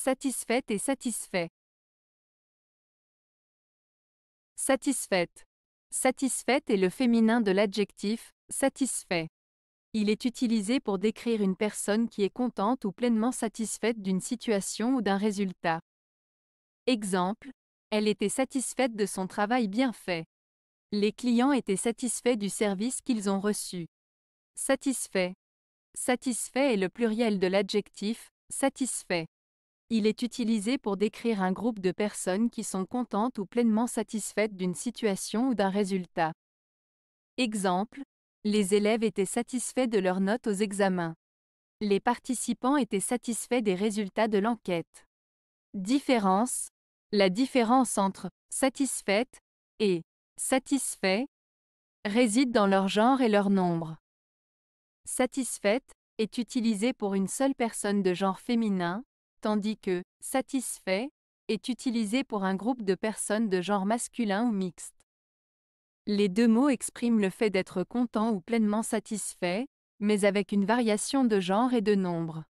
Satisfaite et satisfait. Satisfaite. Satisfaite est le féminin de l'adjectif satisfait. Il est utilisé pour décrire une personne qui est contente ou pleinement satisfaite d'une situation ou d'un résultat. Exemple, elle était satisfaite de son travail bien fait. Les clients étaient satisfaits du service qu'ils ont reçu. Satisfait. Satisfait est le pluriel de l'adjectif satisfait. Il est utilisé pour décrire un groupe de personnes qui sont contentes ou pleinement satisfaites d'une situation ou d'un résultat. Exemple, les élèves étaient satisfaits de leurs notes aux examens. Les participants étaient satisfaits des résultats de l'enquête. Différence, la différence entre satisfaite et satisfait réside dans leur genre et leur nombre. Satisfaite est utilisée pour une seule personne de genre féminin, tandis que satisfait est utilisé pour un groupe de personnes de genre masculin ou mixte. Les deux mots expriment le fait d'être content ou pleinement satisfait, mais avec une variation de genre et de nombre.